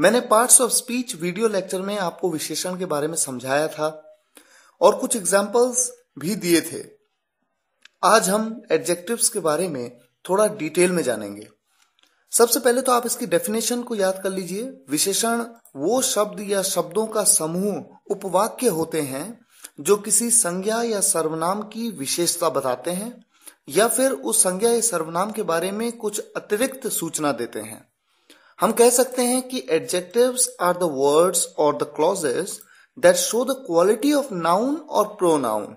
मैंने parts of speech video lecture में आपको विशेषण के बारे में समझाया था और कुछ एग्जाम्पल्स भी दिए थे आज हम एडजेक्टिव्स के बारे में थोड़ा डिटेल में जानेंगे सबसे पहले तो आप इसकी डेफिनेशन को याद कर लीजिए विशेषण वो शब्द या शब्दों का समूह उपवाक्य होते हैं जो किसी संज्ञा या सर्वनाम की विशेषता बताते हैं या फिर उस संज्ञा या सर्वनाम के बारे में कुछ अतिरिक्त सूचना देते हैं हम कह सकते हैं कि एडजेक्टिव्स आर द वर्ड्स और the clauses that show the quality of noun और प्रोनाउन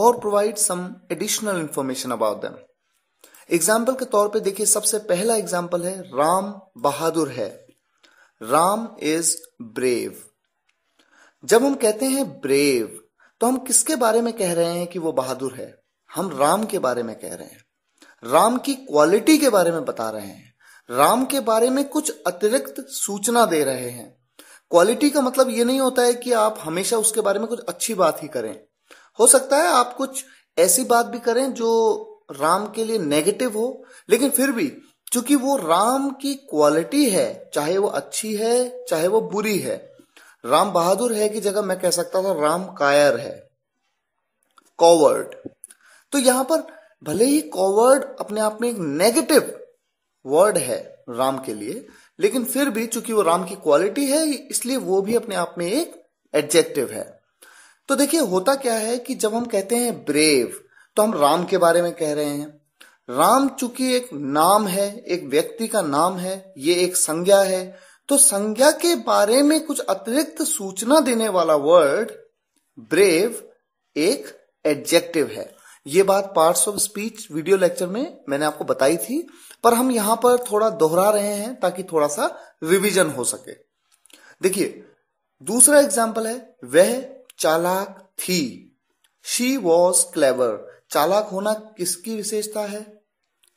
और provide some additional information about them example के तौर पे देखिए सबसे पहला एग्जाम्पल है राम बहादुर है राम इज ब्रेव जब हम कहते हैं ब्रेव तो हम किसके बारे में कह रहे हैं कि वो बहादुर है हम राम के बारे में कह रहे हैं राम की क्वालिटी के बारे में बता रहे हैं राम के बारे में कुछ अतिरिक्त सूचना दे रहे हैं क्वालिटी का मतलब ये नहीं होता है कि आप हमेशा उसके बारे में कुछ अच्छी बात ही करें हो सकता है आप कुछ ऐसी बात भी करें जो राम के लिए नेगेटिव हो लेकिन फिर भी चूंकि वो राम की क्वालिटी है चाहे वो अच्छी है चाहे वो बुरी है राम बहादुर है की जगह मैं कह सकता था राम कायर है कॉवर्ड तो यहां पर भले ही कॉवर्ड अपने आप में एक नेगेटिव वर्ड है राम के लिए लेकिन फिर भी चूंकि वो राम की क्वालिटी है इसलिए वो भी अपने आप में एक एडजेक्टिव है तो देखिए होता क्या है कि जब हम कहते हैं ब्रेव तो हम राम के बारे में कह रहे हैं राम चूंकि एक नाम है एक व्यक्ति का नाम है ये एक संज्ञा है तो संज्ञा के बारे में कुछ अतिरिक्त सूचना देने वाला वर्ड ब्रेव एक एडजेक्टिव है ये बात parts of speech video lecture में मैंने आपको बताई थी पर हम यहां पर थोड़ा दोहरा रहे हैं ताकि थोड़ा सा रिविजन हो सके देखिए दूसरा एग्जाम्पल है वह चालाक थी शी वॉज क्लेवर चालाक होना किसकी विशेषता है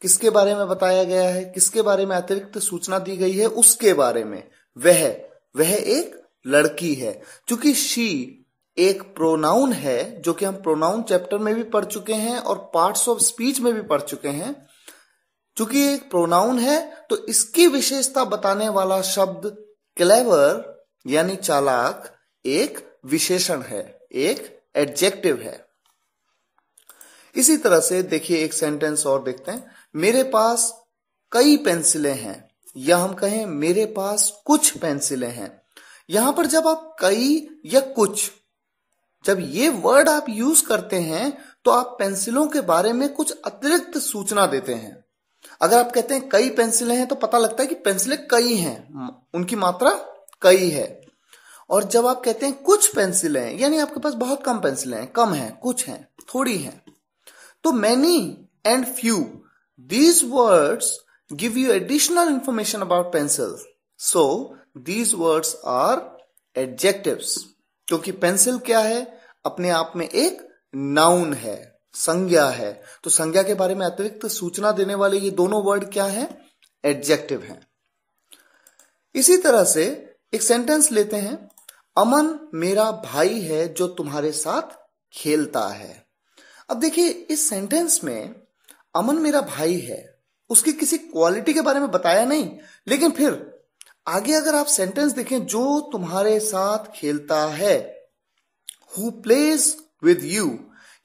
किसके बारे में बताया गया है किसके बारे में अतिरिक्त सूचना दी गई है उसके बारे में वह वह एक लड़की है चूंकि शी एक प्रोनाउन है जो कि हम प्रोनाउन चैप्टर में भी पढ़ चुके हैं और पार्ट्स ऑफ स्पीच में भी पढ़ चुके हैं चूंकि एक प्रोनाउन है तो इसकी विशेषता बताने वाला शब्द क्लेवर यानी चालाक एक विशेषण है एक एडजेक्टिव है इसी तरह से देखिए एक सेंटेंस और देखते हैं मेरे पास कई पेंसिलें हैं या हम कहें मेरे पास कुछ पेंसिलें हैं यहां पर जब आप कई या कुछ जब ये वर्ड आप यूज करते हैं तो आप पेंसिलों के बारे में कुछ अतिरिक्त सूचना देते हैं अगर आप कहते हैं कई पेंसिलें हैं तो पता लगता है कि पेंसिलें कई हैं उनकी मात्रा कई है और जब आप कहते हैं कुछ पेंसिलें हैं यानी आपके पास बहुत कम पेंसिलें हैं कम हैं कुछ हैं थोड़ी हैं तो many and few these words give you additional information about pencil so these words are adjective क्योंकि पेंसिल क्या है अपने आप में एक नाउन है संज्ञा है तो संज्ञा के बारे में अतिरिक्त सूचना देने वाले ये दोनों वर्ड क्या है एडजेक्टिव हैं इसी तरह से एक सेंटेंस लेते हैं अमन मेरा भाई है जो तुम्हारे साथ खेलता है अब देखिए इस सेंटेंस में अमन मेरा भाई है उसकी किसी क्वालिटी के बारे में बताया नहीं लेकिन फिर आगे अगर आप सेंटेंस देखें जो तुम्हारे साथ खेलता है हु प्लेज विद यू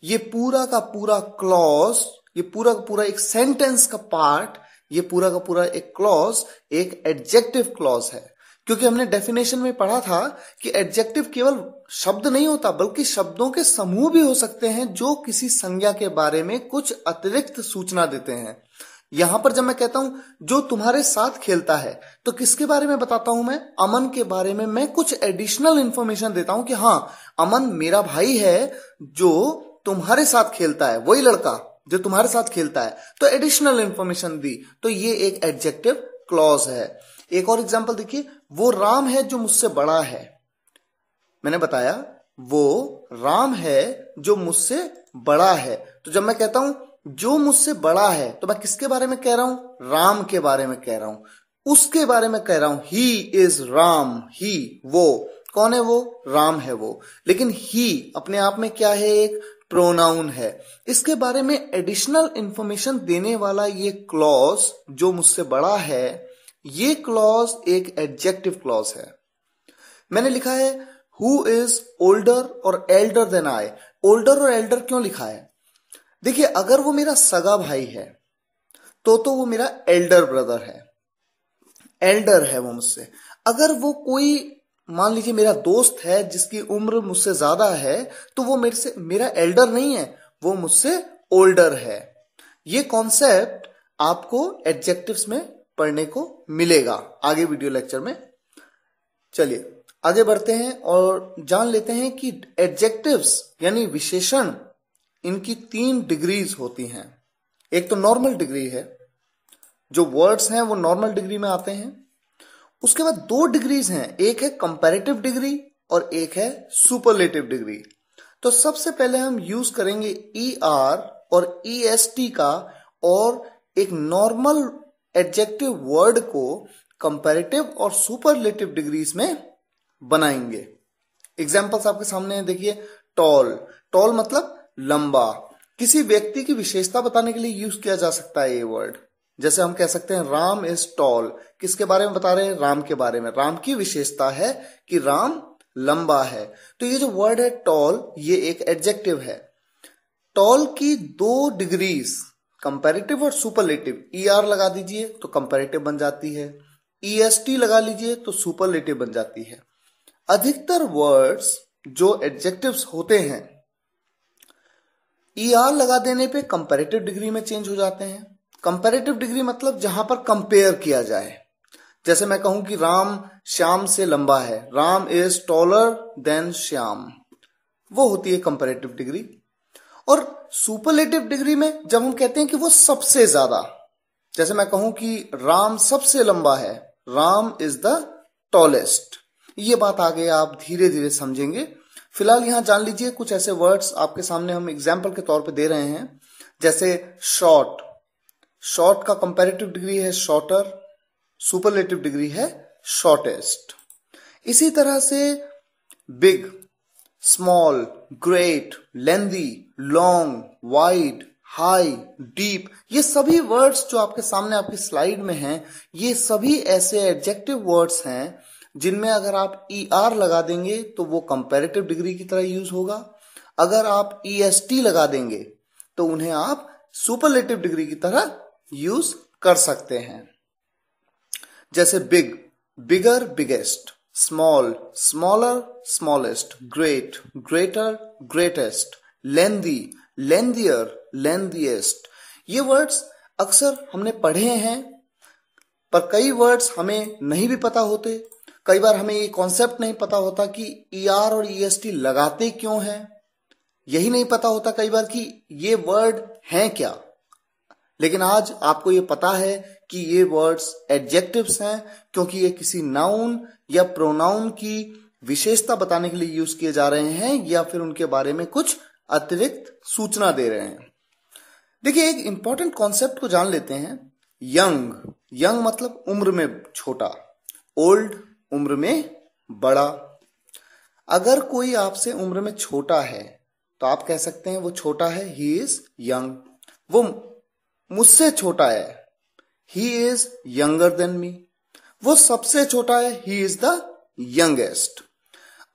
ये पूरा का पूरा क्लॉज ये पूरा का पूरा एक सेंटेंस का पार्ट ये पूरा का पूरा एक क्लॉज एक एडजेक्टिव क्लॉज है क्योंकि हमने डेफिनेशन में पढ़ा था कि एडजेक्टिव केवल शब्द नहीं होता बल्कि शब्दों के समूह भी हो सकते हैं जो किसी संज्ञा के बारे में कुछ अतिरिक्त सूचना देते हैं यहां पर जब मैं कहता हूं जो तुम्हारे साथ खेलता है तो किसके बारे में बताता हूं मैं अमन के बारे में मैं कुछ एडिशनल इंफॉर्मेशन देता हूं कि हाँ अमन मेरा भाई है जो तुम्हारे साथ खेलता है वही लड़का जो तुम्हारे साथ खेलता है तो एडिशनल इंफॉर्मेशन दी तो ये एक एडजेक्टिव क्लॉज है एक और एग्जाम्पल देखिए वो राम है जो मुझसे बड़ा है मैंने बताया वो राम है जो मुझसे बड़ा है तो जब मैं कहता हूं जो मुझसे बड़ा है तो मैं किसके बारे में कह रहा हूं राम के बारे में कह रहा हूं उसके बारे में कह रहा हूं ही इज राम ही वो कौन है वो राम है वो लेकिन ही अपने आप में क्या है एक प्रोनाउन है इसके बारे में एडिशनल इंफॉर्मेशन देने वाला ये क्लॉज जो मुझसे बड़ा है ये क्लॉज एक एडजेक्टिव क्लॉज है मैंने लिखा है हु इज ओल्डर और एल्डर देन आई ओल्डर और एल्डर क्यों लिखा है देखिए अगर वो मेरा सगा भाई है तो तो वो मेरा एल्डर ब्रदर है एल्डर है वो मुझसे अगर वो कोई मान लीजिए मेरा दोस्त है जिसकी उम्र मुझसे ज्यादा है तो वो मेरे से मेरा एल्डर नहीं है वो मुझसे ओल्डर है ये कॉन्सेप्ट आपको एडजेक्टिव्स में पढ़ने को मिलेगा आगे वीडियो लेक्चर में चलिए आगे बढ़ते हैं और जान लेते हैं कि एडजेक्टिव्स यानी विशेषण इनकी तीन डिग्रीज होती हैं एक तो नॉर्मल डिग्री है जो वर्ड्स हैं वो नॉर्मल डिग्री में आते हैं उसके बाद दो डिग्रीज हैं एक है कंपेरेटिव डिग्री और एक है सुपरलेटिव डिग्री तो सबसे पहले हम यूज करेंगे ई e ER आर और ई एस टी का और एक नॉर्मल एडजेक्टिव वर्ड को कंपेरेटिव और सुपरलेटिव डिग्रीज में बनाएंगे एग्जाम्पल्स आपके सामने देखिए टॉल टॉल मतलब लंबा किसी व्यक्ति की विशेषता बताने के लिए यूज किया जा सकता है ये वर्ड जैसे हम कह सकते हैं राम इज टॉल किसके बारे में बता रहे हैं राम के बारे में राम की विशेषता है कि राम लंबा है तो ये जो वर्ड है टॉल ये एक एडजेक्टिव है टॉल की दो डिग्रीज कंपेरेटिव और सुपरलेटिव ई आर लगा दीजिए तो कंपेरेटिव बन जाती है ई एस टी लगा लीजिए तो सुपरलेटिव बन जाती है अधिकतर वर्ड्स जो एडजेक्टिव्स होते हैं ई e आर लगा देने पे कंपेरेटिव डिग्री में चेंज हो जाते हैं कंपेरेटिव डिग्री मतलब जहां पर कंपेयर किया जाए जैसे मैं कहूं कि राम श्याम से लंबा है Ram is taller than Shyam वो होती है कंपेरेटिव डिग्री और सुपरलेटिव डिग्री में जब हम कहते हैं कि वो सबसे ज्यादा जैसे मैं कहूं कि राम सबसे लंबा है राम इज द टॉलेस्ट ये बात आगे आप धीरे धीरे समझेंगे फिलहाल यहां जान लीजिए कुछ ऐसे वर्ड्स आपके सामने हम एग्जाम्पल के तौर पर दे रहे हैं जैसे शॉर्ट शॉर्ट का कंपेरेटिव डिग्री है शॉर्टर सुपरलेटिव डिग्री है शॉर्टेस्ट इसी तरह से big small great lengthy long wide high deep ये सभी वर्ड्स जो आपके सामने आपकी स्लाइड में हैं ये सभी ऐसे एडजेक्टिव वर्ड्स हैं जिनमें अगर आप ई e ER आर लगा देंगे तो वो कंपेरेटिव डिग्री की तरह यूज होगा अगर आप ई एस टी लगा देंगे तो उन्हें आप सुपरलेटिव डिग्री की तरह यूज कर सकते हैं जैसे big bigger biggest small smaller smallest great greater greatest lengthy lengthier lengthiest ये वर्ड्स अक्सर हमने पढ़े हैं पर कई वर्ड्स हमें नहीं भी पता होते कई बार हमें ये कॉन्सेप्ट नहीं पता होता कि ई e ER और ई एस टी लगाते क्यों हैं यही नहीं पता होता कई बार कि ये वर्ड हैं क्या लेकिन आज आपको ये पता है कि ये वर्ड्स एडजेक्टिव्स हैं क्योंकि ये किसी नाउन या प्रोनाउन की विशेषता बताने के लिए यूज किए जा रहे हैं या फिर उनके बारे में कुछ अतिरिक्त सूचना दे रहे हैं देखिए एक इंपॉर्टेंट कॉन्सेप्ट को जान लेते हैं यंग यंग मतलब उम्र में छोटा ओल्ड उम्र में बड़ा अगर कोई आपसे उम्र में छोटा है तो आप कह सकते हैं वो छोटा है ही इज यंग वो मुझसे छोटा है he is younger than me वो सबसे छोटा है ही इज द यंगेस्ट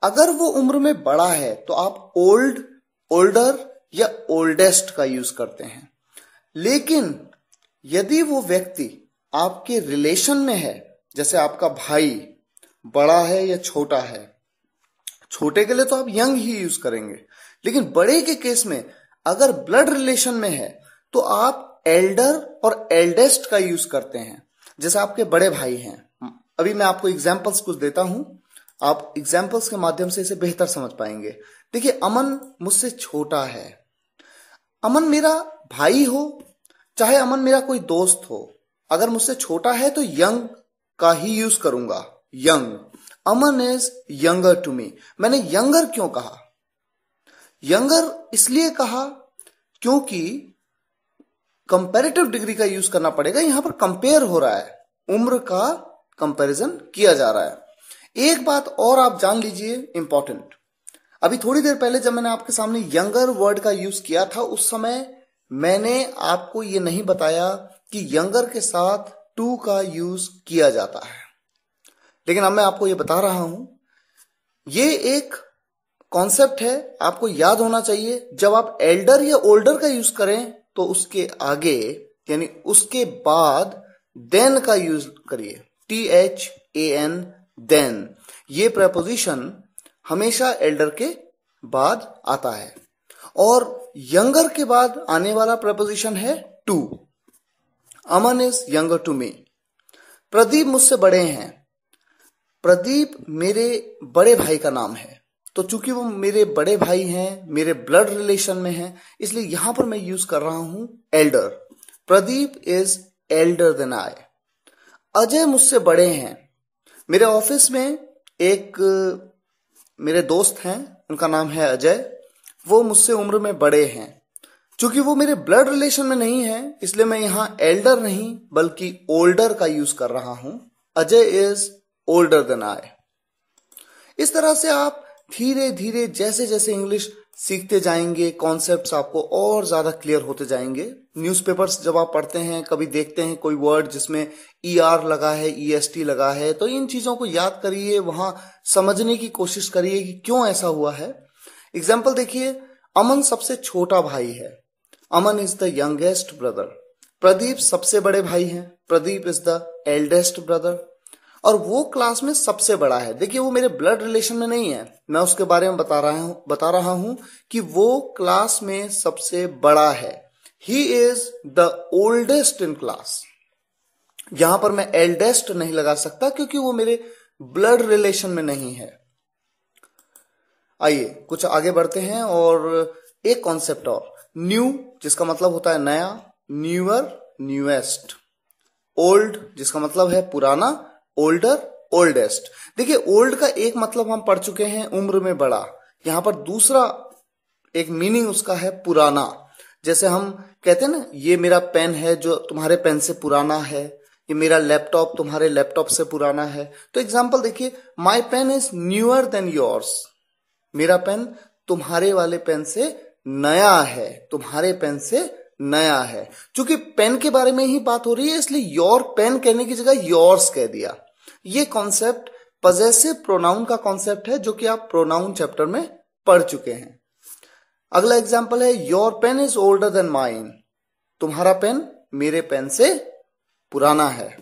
अगर वो उम्र में बड़ा है तो आप ओल्ड ओल्डर या ओल्डेस्ट का यूज करते हैं लेकिन यदि वो व्यक्ति आपके रिलेशन में है जैसे आपका भाई बड़ा है या छोटा है छोटे के लिए तो आप यंग ही यूज करेंगे लेकिन बड़े के केस में अगर ब्लड रिलेशन में है तो आप एल्डर और एल्डेस्ट का यूज करते हैं जैसे आपके बड़े भाई हैं अभी मैं आपको एग्जाम्पल्स कुछ देता हूं आप एग्जाम्पल्स के माध्यम से इसे बेहतर समझ पाएंगे देखिए अमन मुझसे छोटा है अमन मेरा भाई हो चाहे अमन मेरा कोई दोस्त हो अगर मुझसे छोटा है तो यंग का ही यूज करूंगा young Aman is younger to me मैंने यंगर क्यों कहा यंगर इसलिए कहा क्योंकि कंपेरेटिव डिग्री का यूज करना पड़ेगा यहां पर कंपेयर हो रहा है उम्र का कंपैरिजन किया जा रहा है एक बात और आप जान लीजिए इंपॉर्टेंट अभी थोड़ी देर पहले जब मैंने आपके सामने यंगर वर्ड का यूज किया था उस समय मैंने आपको यह नहीं बताया कि यंगर के साथ टू का यूज किया जाता है लेकिन अब मैं आपको यह बता रहा हूं यह एक कॉन्सेप्ट है आपको याद होना चाहिए जब आप एल्डर या ओल्डर का यूज करें तो उसके आगे यानी उसके बाद देन का यूज करिए T H A N than ये प्रपोजिशन हमेशा एल्डर के बाद आता है और यंगर के बाद आने वाला प्रपोजिशन है to Aman is younger to me Pradeep मुझसे बड़े हैं प्रदीप मेरे बड़े भाई का नाम है तो चूंकि वो मेरे बड़े भाई हैं मेरे ब्लड रिलेशन में हैं इसलिए यहां पर मैं यूज कर रहा हूं elder Pradeep is elder than I Ajay मुझसे बड़े हैं मेरे ऑफिस में एक मेरे दोस्त हैं उनका नाम है अजय वो मुझसे उम्र में बड़े हैं चूंकि वो मेरे ब्लड रिलेशन में नहीं है इसलिए मैं यहां एल्डर नहीं बल्कि ओल्डर का यूज कर रहा हूं Ajay is older than I इस तरह से आप धीरे धीरे जैसे जैसे इंग्लिश सीखते जाएंगे कॉन्सेप्ट आपको और ज्यादा क्लियर होते जाएंगे न्यूज़पेपर्स जब आप पढ़ते हैं कभी देखते हैं कोई वर्ड जिसमें ई e आर लगा है ई एस टी लगा है तो इन चीजों को याद करिए वहां समझने की कोशिश करिए कि क्यों ऐसा हुआ है एग्जाम्पल देखिए अमन सबसे छोटा भाई है Aman is the youngest brother Pradeep सबसे बड़े भाई हैं Pradeep is the eldest brother और वो क्लास में सबसे बड़ा है देखिए वो मेरे ब्लड रिलेशन में नहीं है मैं उसके बारे में बता रहा हूं बता रहा हूं कि वो क्लास में सबसे बड़ा है he is the oldest in class यहां पर मैं एल्डेस्ट नहीं लगा सकता क्योंकि वो मेरे ब्लड रिलेशन में नहीं है आइए कुछ आगे बढ़ते हैं और एक कॉन्सेप्ट और न्यू जिसका मतलब होता है नया न्यूअर न्यूएस्ट ओल्ड जिसका मतलब है पुराना ओल्डर ओल्डेस्ट देखिए ओल्ड का एक मतलब हम पढ़ चुके हैं उम्र में बड़ा यहां पर दूसरा एक मीनिंग उसका है पुराना जैसे हम कहते हैं ना ये मेरा पेन है जो तुम्हारे पेन से पुराना है ये मेरा लैपटॉप तुम्हारे लैपटॉप से पुराना है तो एग्जाम्पल देखिए my pen is newer than yours मेरा पेन तुम्हारे वाले पेन से नया है तुम्हारे पेन से नया है चूंकि पेन के बारे में ही बात हो रही है इसलिए योर पेन कहने की जगह योर्स कह दिया ये कॉन्सेप्ट पजेसिव प्रोनाउन का कॉन्सेप्ट है जो कि आप प्रोनाउन चैप्टर में पढ़ चुके हैं अगला एग्जाम्पल है your pen is older than mine तुम्हारा पेन मेरे पेन से पुराना है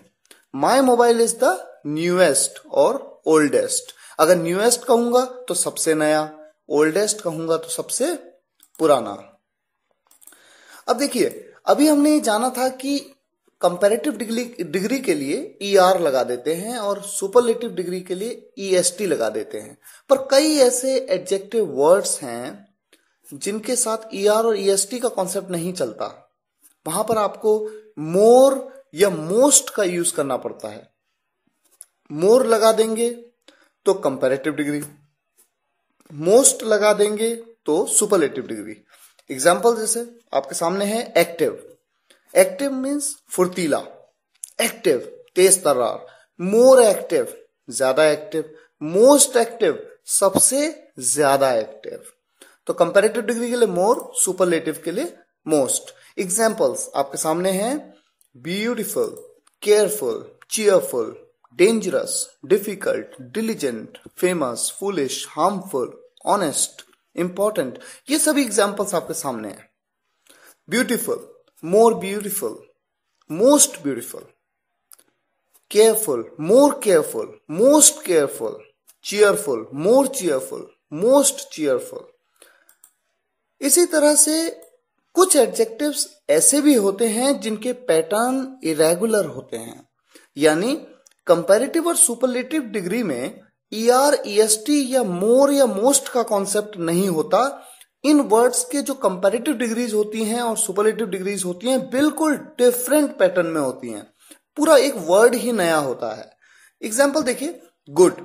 my mobile is the newest और ओल्डेस्ट अगर न्यूएस्ट कहूंगा तो सबसे नया ओल्डेस्ट कहूंगा तो सबसे पुराना अब देखिए अभी हमने जाना था कि कंपेरेटिव डिग्री डिग्री के लिए ई e ER लगा देते हैं और सुपरलेटिव डिग्री के लिए ई एस टी लगा देते हैं पर कई ऐसे एडजेक्टिव वर्ड्स हैं जिनके साथ ई e ER आर और ई एस टी का कॉन्सेप्ट नहीं चलता वहां पर आपको मोर या मोस्ट का यूज करना पड़ता है मोर लगा देंगे तो कंपेरेटिव डिग्री मोस्ट लगा देंगे तो सुपरलेटिव डिग्री एग्जाम्पल जैसे आपके सामने है एक्टिव एक्टिव मीन्स फुर्तीला एक्टिव तेज तर्रार मोर एक्टिव ज्यादा एक्टिव मोस्ट एक्टिव सबसे ज्यादा एक्टिव तो कंपेरेटिव डिग्री के लिए मोर सुपरलेटिव के लिए मोस्ट एग्जाम्पल्स आपके सामने हैं beautiful careful cheerful dangerous difficult diligent famous foolish harmful honest important ये सभी एग्जाम्पल्स आपके सामने हैं beautiful more beautiful most beautiful careful more careful most careful cheerful more cheerful most cheerful इसी तरह से कुछ एडजेक्टिव्स ऐसे भी होते हैं जिनके पैटर्न इरेगुलर होते हैं यानी कंपैरेटिव और सुपरलेटिव डिग्री में E R R E S T या मोर या मोस्ट का कॉन्सेप्ट नहीं होता इन वर्ड्स के जो कंपेरेटिव डिग्रीज होती हैं और सुपरलेटिव डिग्रीज होती हैं बिल्कुल डिफरेंट पैटर्न में होती हैं पूरा एक वर्ड ही नया होता है एग्जाम्पल देखिए गुड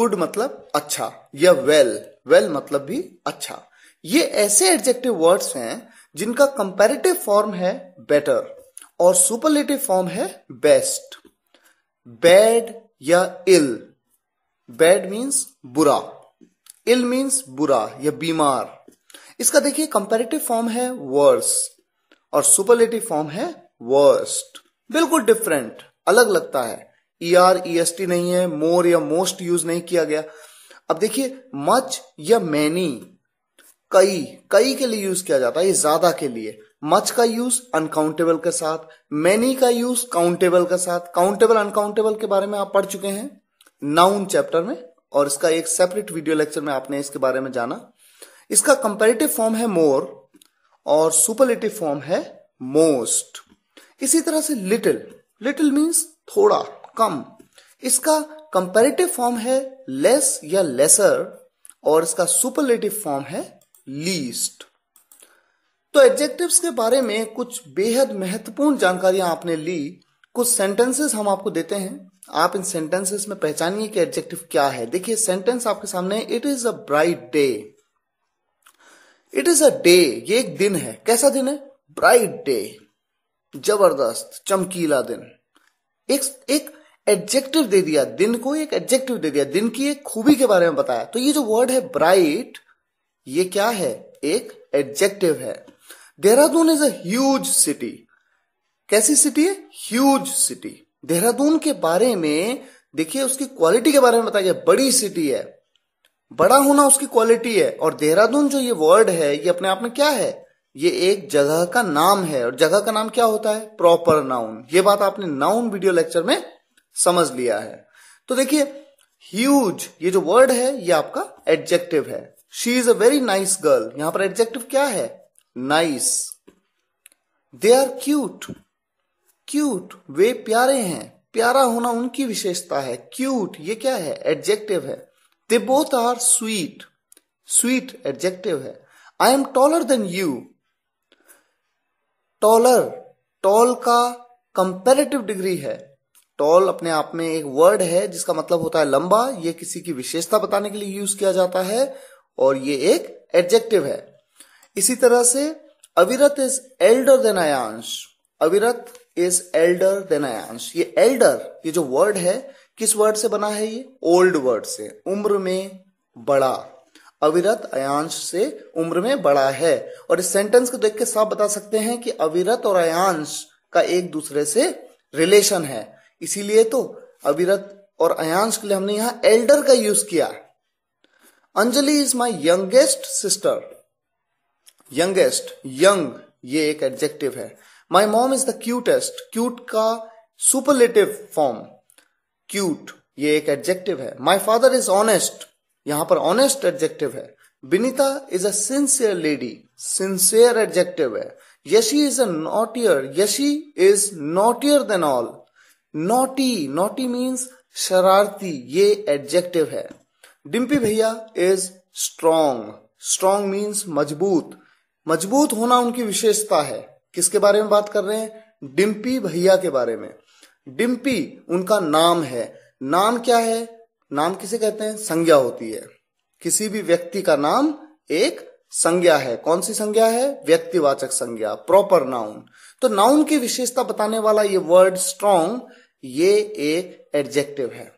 गुड मतलब अच्छा या वेल वेल मतलब भी अच्छा ये ऐसे एडजेक्टिव वर्ड्स हैं जिनका कंपेरेटिव फॉर्म है बेटर और सुपरलेटिव फॉर्म है बेस्ट बैड या इल बैड मीन्स बुरा इल मीन्स बुरा या बीमार इसका देखिए कंपेरेटिव फॉर्म है वर्स और सुपरलेटिव फॉर्म है वर्स्ट बिल्कुल डिफरेंट अलग लगता है E R E S T नहीं है मोर या मोस्ट यूज नहीं किया गया अब देखिए मच या मैनी कई कई के लिए यूज किया जाता है ये ज्यादा के लिए मच का यूज अनकाउंटेबल के साथ मैनी का यूज काउंटेबल के साथ काउंटेबल अनकाउंटेबल के बारे में आप पढ़ चुके हैं नाउन चैप्टर में और इसका एक सेपरेट वीडियो लेक्चर में आपने इसके बारे में जाना इसका कंपेरेटिव फॉर्म है मोर और सुपरलेटिव फॉर्म है मोस्ट इसी तरह से लिटिल लिटिल मींस थोड़ा कम इसका कंपेरेटिव फॉर्म है लेस या लेसर और इसका सुपरलेटिव फॉर्म है लीस्ट तो एडजेक्टिव्स के बारे में कुछ बेहद महत्वपूर्ण जानकारियां आपने ली कुछ सेंटेंसेस हम आपको देते हैं आप इन सेंटेंसेस में पहचानिए कि एडजेक्टिव क्या है देखिए सेंटेंस आपके सामने it is a bright day it is a day ये एक दिन है कैसा दिन है ब्राइट डे जबरदस्त चमकीला दिन एक एक एडजेक्टिव दे दिया दिन को एक एडजेक्टिव दे दिया दिन की एक खूबी के बारे में बताया तो ये जो वर्ड है ब्राइट ये क्या है एक एडजेक्टिव है Dehradun is a huge city कैसी सिटी है ह्यूज सिटी देहरादून के बारे में देखिए उसकी क्वालिटी के बारे में बताया गया बड़ी सिटी है बड़ा होना उसकी क्वालिटी है और देहरादून जो ये वर्ड है ये अपने आप में क्या है ये एक जगह का नाम है और जगह का नाम क्या होता है प्रॉपर नाउन ये बात आपने नाउन वीडियो लेक्चर में समझ लिया है तो देखिए ह्यूज ये जो वर्ड है ये आपका एडजेक्टिव है she is a very nice girl यहां पर एडजेक्टिव क्या है nice they are cute cute वे प्यारे हैं प्यारा होना उनकी विशेषता है क्यूट ये क्या है एडजेक्टिव है they both are sweet sweet adjective है I am taller than you taller tall का कंपेरेटिव डिग्री है टॉल अपने आप में एक वर्ड है जिसका मतलब होता है लंबा ये किसी की विशेषता बताने के लिए यूज किया जाता है और ये एक एडजेक्टिव है इसी तरह से अविरत इज एल्डर देन आयांश अविरत इज एल्डर देन आयांश ये एल्डर ये जो वर्ड है किस वर्ड से बना है ये ओल्ड वर्ड से उम्र में बड़ा अविरत अयांश से उम्र में बड़ा है और इस सेंटेंस को देख के साफ बता सकते हैं कि अविरत और अयांश का एक दूसरे से रिलेशन है इसीलिए तो अविरत और अयांश के लिए हमने यहां एल्डर का यूज किया Anjali is my youngest sister youngest young ये एक एडजेक्टिव है my mom is the cutest cute का सुपरलेटिव फॉर्म क्यूट ये एक एडजेक्टिव है माई फादर इज ऑनेस्ट यहां पर ऑनेस्ट एडजेक्टिव है Binita is a sincere lady sincere adjective है Yashi is a naughtier Yashi is naughtier than all naughty naughty means शरारती ये एडजेक्टिव है डिम्पी भैया इज स्ट्रॉन्ग स्ट्रांग मीन्स मजबूत मजबूत होना उनकी विशेषता है किसके बारे में बात कर रहे हैं डिम्पी भैया के बारे में डिम्पी उनका नाम है नाम क्या है नाम किसे कहते हैं संज्ञा होती है किसी भी व्यक्ति का नाम एक संज्ञा है कौन सी संज्ञा है व्यक्तिवाचक संज्ञा प्रॉपर नाउन तो नाउन की विशेषता बताने वाला ये वर्ड स्ट्रॉन्ग ये एक एडजेक्टिव है